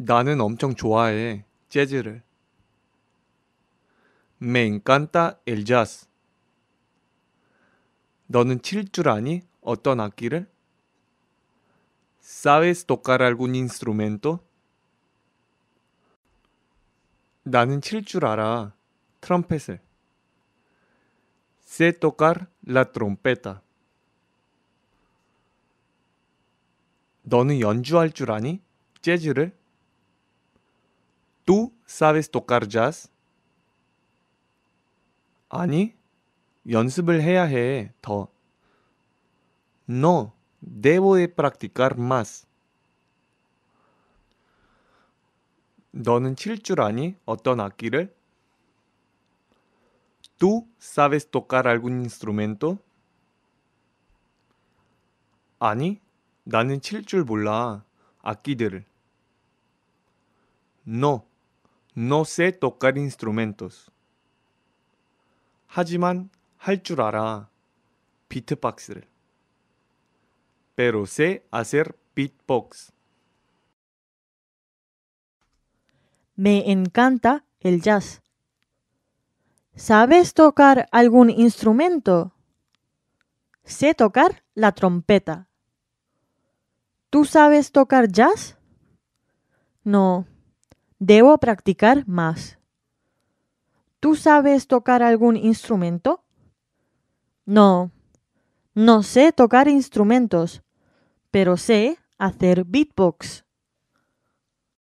나는 엄청 좋아해 재즈를. Me encanta el jazz. 너는 칠 줄 아니? 어떤 악기를? ¿Sabes tocar algún instrumento? 나는 칠 줄 알아. 트럼펫을. Sé tocar la trompeta. 너는 연주할 줄 아니? 재즈를? ¿Tú sabes tocar jazz? 아니, 연습을 해야 해, 더. No, debo de practicar más. 너는 칠 줄 아니? 어떤 악기를? ¿Tú sabes tocar algún instrumento? 아니, 나는 칠 줄 몰라. 악기들을. No, No sé tocar instrumentos. Hajiman Pero sé hacer beatbox. Me encanta el jazz. ¿Sabes tocar algún instrumento? Sé tocar la trompeta. ¿Tú sabes tocar jazz? No, Debo practicar más. ¿Tú sabes tocar algún instrumento? No, no sé tocar instrumentos, pero sé hacer beatbox.